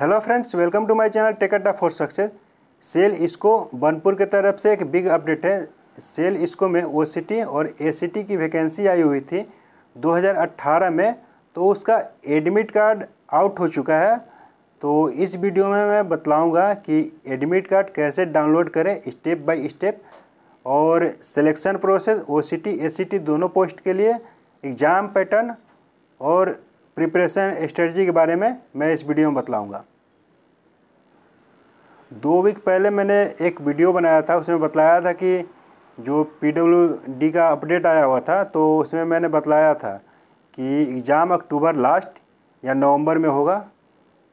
hello friends welcome to my channel tech अड्डा for success SAIL IISCO Burnpur की तरफ से एक बिग अपडेट है सेल इसको में ओ और ए की वैकेंसी आई हुई थी 2018 में तो उसका एडमिट कार्ड आउट हो चुका है तो इस वीडियो में मैं बतलाऊंगा कि एडमिट कार्ड कैसे डाउनलोड करें स्टेप बाय स्टेप और सिलेक्शन प्रोसेस ओ सी दोनों पोस्ट के लिए एग्ज़ाम पैटर्न और प्रिपरेशन स्ट्रेटजी के बारे में मैं इस वीडियो में बतलाऊँगा दो वीक पहले मैंने एक वीडियो बनाया था उसमें बतलाया था कि जो पी का अपडेट आया हुआ था तो उसमें मैंने बतलाया था कि एग्ज़ाम अक्टूबर लास्ट या नवंबर में होगा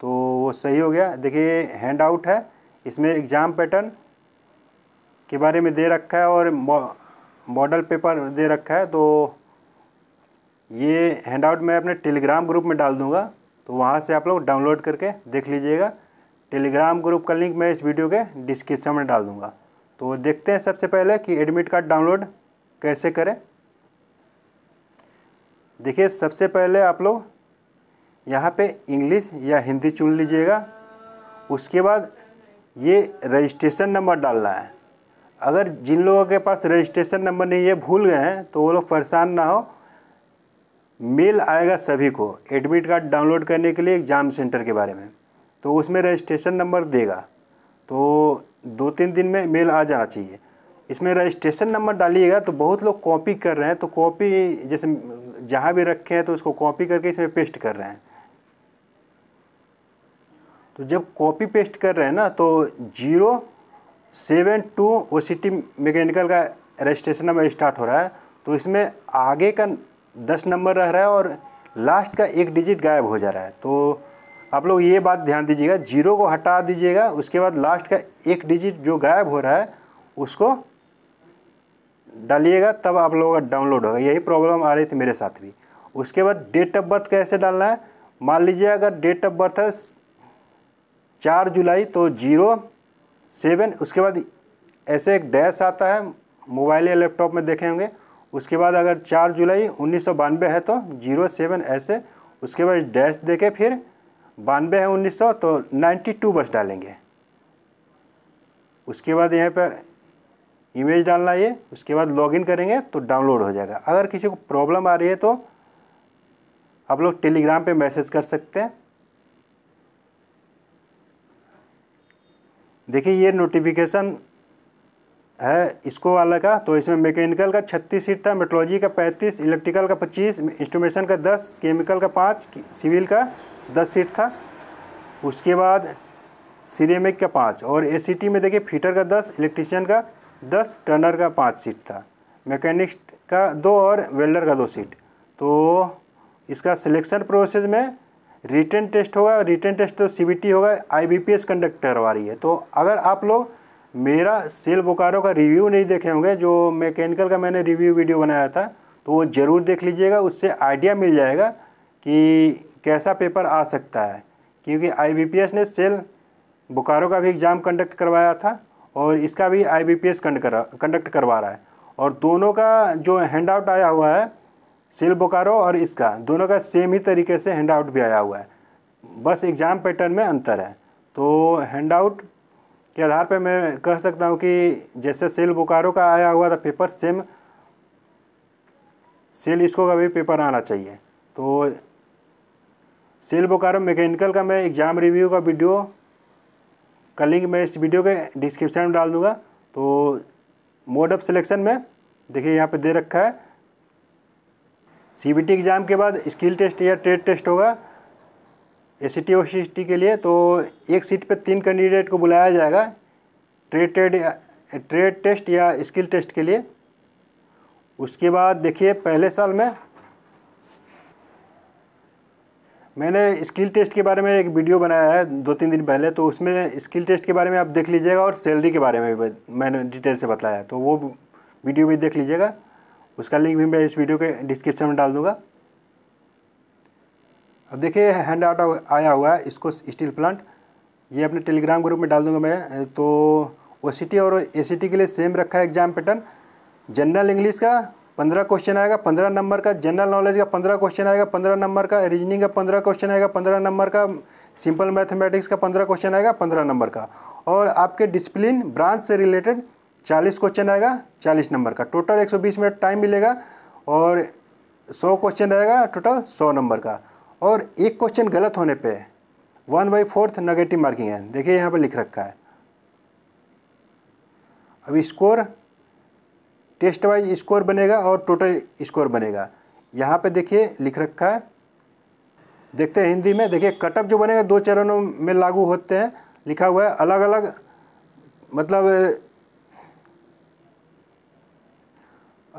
तो वो सही हो गया देखिए हैंड आउट है इसमें एग्ज़ाम पैटर्न के बारे में दे रखा है और मॉडल पेपर दे रखा है तो ये हैंडआउट मैं अपने टेलीग्राम ग्रुप में डाल दूँगा तो वहाँ से आप लोग डाउनलोड करके देख लीजिएगा टेलीग्राम ग्रुप का लिंक मैं इस वीडियो के डिस्क्रिप्शन में डाल दूँगा तो देखते हैं सबसे पहले कि एडमिट कार्ड डाउनलोड कैसे करें देखिए सबसे पहले आप लोग यहाँ पे इंग्लिश या हिंदी चुन लीजिएगा उसके बाद ये रजिस्ट्रेशन नंबर डालना है अगर जिन लोगों के पास रजिस्ट्रेशन नंबर नहीं है भूल गए हैं तो वो लोग परेशान ना हो मेल आएगा सभी को एडमिट कार्ड डाउनलोड करने के लिए एग्ज़ाम सेंटर के बारे में तो उसमें रजिस्ट्रेशन नंबर देगा तो दो तीन दिन में मेल आ जाना चाहिए इसमें रजिस्ट्रेशन नंबर डालिएगा तो बहुत लोग कॉपी कर रहे हैं तो कॉपी जैसे जहाँ भी रखे हैं तो उसको कॉपी करके इसमें पेस्ट कर रहे हैं तो जब कॉपी पेस्ट कर रहे हैं ना तो zero seven two O C mechanical का रजिस्ट्रेशन नंबर स्टार्ट हो रहा है तो इसमें आगे का दस नंबर रह रहा है और लास्ट का एक डिजिट गायब हो जा रहा है तो आप लोग ये बात ध्यान दीजिएगा जीरो को हटा दीजिएगा उसके बाद लास्ट का एक डिजिट जो गायब हो रहा है उसको डालिएगा तब आप लोगों का डाउनलोड होगा यही प्रॉब्लम आ रही थी मेरे साथ भी उसके बाद डेट ऑफ बर्थ कैसे डालना है मान लीजिए अगर डेट ऑफ बर्थ है चार जुलाई तो जीरो सेवन उसके बाद ऐसे एक डैश आता है मोबाइल या लैपटॉप में देखे होंगे उसके बाद अगर चार जुलाई उन्नीस है तो जीरो सेवन ऐसे उसके बाद डैश दे फिर बानवे है उन्नीस सौ तो नाइन्टी टू बस डालेंगे उसके बाद यहाँ पर इमेज डालना ये उसके बाद लॉगिन करेंगे तो डाउनलोड हो जाएगा अगर किसी को प्रॉब्लम आ रही है तो आप लोग टेलीग्राम पे मैसेज कर सकते हैं देखिए ये नोटिफिकेशन है इसको वाला का तो इसमें मैकेनिकल का छत्तीस सीट था मेट्रोलॉजी का पैंतीस इलेक्ट्रिकल का पच्चीस इंस्ट्रूमेशन का दस केमिकल का पाँच सिविल का दस सीट था उसके बाद सीरेमिक का पाँच और ए में देखिए फीटर का दस इलेक्ट्रिशियन का दस टर्नर का पाँच सीट था मैकेनिक्स का दो और वेल्डर का दो सीट तो इसका सिलेक्शन प्रोसेस में रिटर्न टेस्ट होगा रिटर्न टेस्ट तो सी होगा आई कंडक्टर वाली है तो अगर आप लोग मेरा सेल बोकारो का रिव्यू नहीं देखे होंगे जो मैकेनिकल का मैंने रिव्यू वीडियो बनाया था तो वो ज़रूर देख लीजिएगा उससे आइडिया मिल जाएगा कि कैसा पेपर आ सकता है क्योंकि आईबीपीएस ने सेल बोकारो का भी एग्ज़ाम कंडक्ट करवाया था और इसका भी आईबीपीएस कंडक्ट करवा रहा है और दोनों का जो हैंड आउट आया हुआ है सेल बोकारो और इसका दोनों का सेम ही तरीके से हैंड आउट भी आया हुआ है बस एग्ज़ाम पैटर्न में अंतर है तो हैंड आउट के आधार पर मैं कह सकता हूँ कि जैसे सेल बोकारो का आया हुआ था पेपर सेम सेल इसको का भी पेपर आना चाहिए तो सेल बोकारो मैकेनिकल का मैं एग्ज़ाम रिव्यू का वीडियो का लिंक मैं इस वीडियो के डिस्क्रिप्शन में डाल दूँगा तो मोड ऑफ सिलेक्शन में देखिए यहाँ पे दे रखा है सी एग्ज़ाम के बाद स्किल टेस्ट या ट्रेड टेस्ट होगा टी के लिए तो एक सीट पे तीन कैंडिडेट को बुलाया जाएगा ट्रेटेड ट्रेड टेस्ट या स्किल टेस्ट के लिए उसके बाद देखिए पहले साल में मैंने स्किल टेस्ट के बारे में एक वीडियो बनाया है दो तीन दिन पहले तो उसमें स्किल टेस्ट के बारे में आप देख लीजिएगा और सैलरी के बारे में भी मैंने डिटेल से बताया तो वो वीडियो भी देख लीजिएगा उसका लिंक भी मैं इस वीडियो के डिस्क्रिप्शन में डाल दूँगा अब देखिए हैंड आउट आया हुआ है इसको स्टील प्लांट ये अपने टेलीग्राम ग्रुप में डाल दूंगा मैं तो ओ और ए के लिए सेम रखा है एग्जाम पैटर्न जनरल इंग्लिश का पंद्रह क्वेश्चन आएगा पंद्रह नंबर का जनरल नॉलेज का पंद्रह क्वेश्चन आएगा पंद्रह नंबर का रीजनिंग का पंद्रह क्वेश्चन आएगा पंद्रह नंबर का सिंपल मैथमेटिक्स का पंद्रह क्वेश्चन आएगा पंद्रह नंबर का और आपके डिसिप्लिन ब्रांच से रिलेटेड चालीस क्वेश्चन आएगा चालीस नंबर का टोटल एक सौ बीस मिनट टाइम मिलेगा और सौ क्वेश्चन रहेगा टोटल सौ नंबर का और एक क्वेश्चन गलत होने पे one by fourth negative marking है देखिए यहाँ पर लिख रखा है अब स्कोर टेस्ट वाइज स्कोर बनेगा और टोटल स्कोर बनेगा यहाँ पे देखिए लिख रखा है देखते हैं हिंदी में देखिए कटअप जो बनेगा दो चरणों में लागू होते हैं लिखा हुआ है अलग अलग मतलब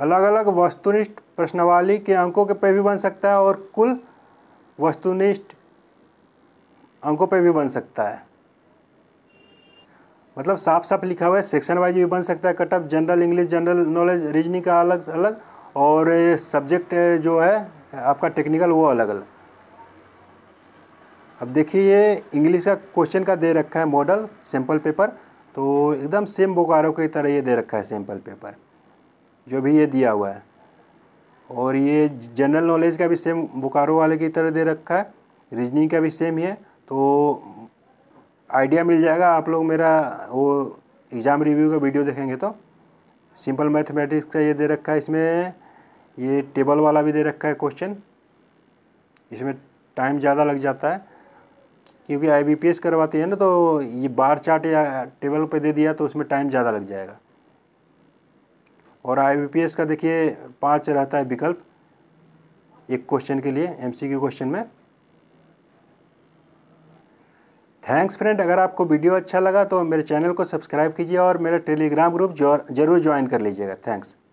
अलग अलग वस्तुनिष्ठ प्रश्नवाली के अंकों के पे भी बन सकता है और कुल वस्तुनिष्ठ अंकों पर भी बन सकता है मतलब साफ साफ लिखा हुआ है सेक्शन वाइज भी बन सकता है cutoff general English general knowledge reasoning का अलग अलग और सब्जेक्ट जो है आपका टेक्निकल वो अलग अलग अब देखिए ये इंग्लिश का क्वेश्चन का दे रखा है मॉडल सैंपल पेपर तो एकदम सेम बोकारो की तरह ये दे रखा है सैंपल पेपर जो भी ये दिया हुआ है और ये जनरल नॉलेज का भी सेम बुकारो वाले की तरह दे रखा है रीजनिंग का भी सेम ही है तो आइडिया मिल जाएगा आप लोग मेरा वो एग्ज़ाम रिव्यू का वीडियो देखेंगे तो सिंपल मैथमेटिक्स का ये दे रखा है इसमें ये टेबल वाला भी दे रखा है क्वेश्चन इसमें टाइम ज़्यादा लग जाता है क्योंकि आई करवाती है ना तो ये बार चार्ट या टेबल पे दे दिया तो उसमें टाइम ज़्यादा लग जाएगा और आई का देखिए पाँच रहता है विकल्प एक क्वेश्चन के लिए एमसीक्यू क्वेश्चन में थैंक्स फ्रेंड अगर आपको वीडियो अच्छा लगा तो मेरे चैनल को सब्सक्राइब कीजिए और मेरा टेलीग्राम ग्रुप जरूर ज्वाइन कर लीजिएगा थैंक्स